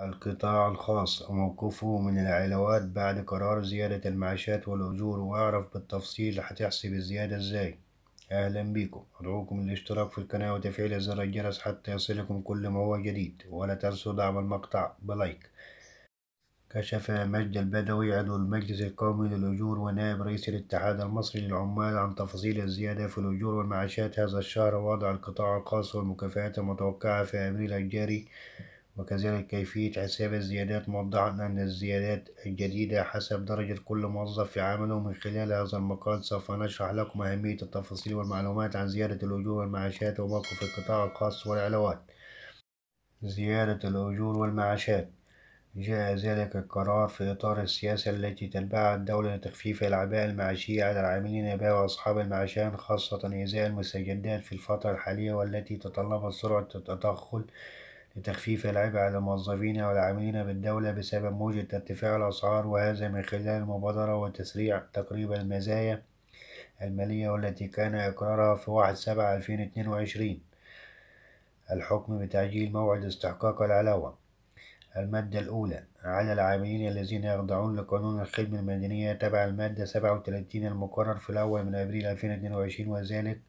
القطاع الخاص موقفه من العلاوات بعد قرار زيادة المعاشات والأجور وأعرف بالتفصيل هتحسب الزيادة إزاي أهلا بيكم أدعوكم للاشتراك في القناة وتفعيل زر الجرس حتى يصلكم كل ما هو جديد ولا تنسوا دعم المقطع بلايك كشف مجد البدوي عضو المجلس القومي للأجور ونائب رئيس الاتحاد المصري للعمال عن تفاصيل الزيادة في الأجور والمعاشات هذا الشهر ووضع القطاع الخاص والمكافآت المتوقعة في أبريل الجاري وكذلك كيفية حساب الزيادات موضحا أن الزيادات الجديدة حسب درجة كل موظف في عمله من خلال هذا المقال سوف نشرح لكم أهمية التفاصيل والمعلومات عن زيادة الأجور والمعاشات وموقف القطاع الخاص والعلاوات زيادة الأجور والمعاشات جاء ذلك القرار في إطار السياسة التي تتبعها الدولة لتخفيف الأعباء المعاشية على العاملين بها وأصحاب المعاشات خاصة إزاء المستجدات في الفترة الحالية والتي تطلبت سرعة التدخل لتخفيف العبء على الموظفين والعاملين بالدولة بسبب موجة ارتفاع الأسعار وهذا من خلال المبادرة وتسريع تقريب المزايا المالية والتي كان إقرارها في واحد سبعة ألفين اتنين وعشرين الحكم بتعجيل موعد استحقاق العلاوة المادة الأولى على العاملين الذين يخضعون لقانون الخدمة المدنية تبع المادة سبعة وتلاتين المقرر في الأول من أبريل ألفين وعشرين وذلك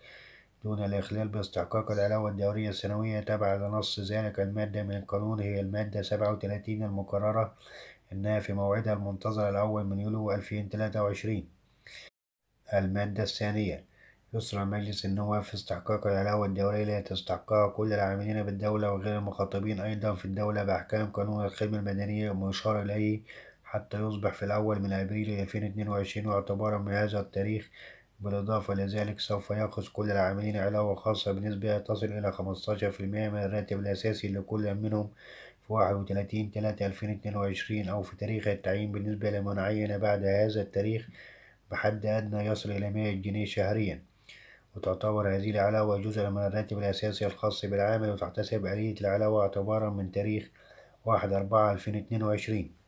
دون الإخلال باستحقاق العلاوة الدورية السنوية تبع لنص ذلك المادة من القانون هي المادة 37 المقررة أنها في موعدها المنتظر الأول من يوليو 2023 المادة الثانية يسرى مجلس النواب في استحقاق العلاوة الدولية التي تستحقها كل العاملين بالدولة وغير المخاطبين أيضا في الدولة بأحكام قانون الخدمة المدنية المشار إليه حتى يصبح في الأول من أبريل 2022 واعتبارا من هذا التاريخ بالإضافة لذلك سوف يأخذ كل العاملين علاوة خاصة بنسبة تصل إلى 15% من الراتب الأساسي لكل منهم في 31 3 2022 أو في تاريخ التعيين بالنسبة لمن عين بعد هذا التاريخ بحد أدنى يصل إلى 100 جنيه شهريا وتعتبر هذه العلاوة جزء من الراتب الأساسي الخاص بالعامل وتحتسب آلية العلاوة اعتبارا من تاريخ 1 4 2022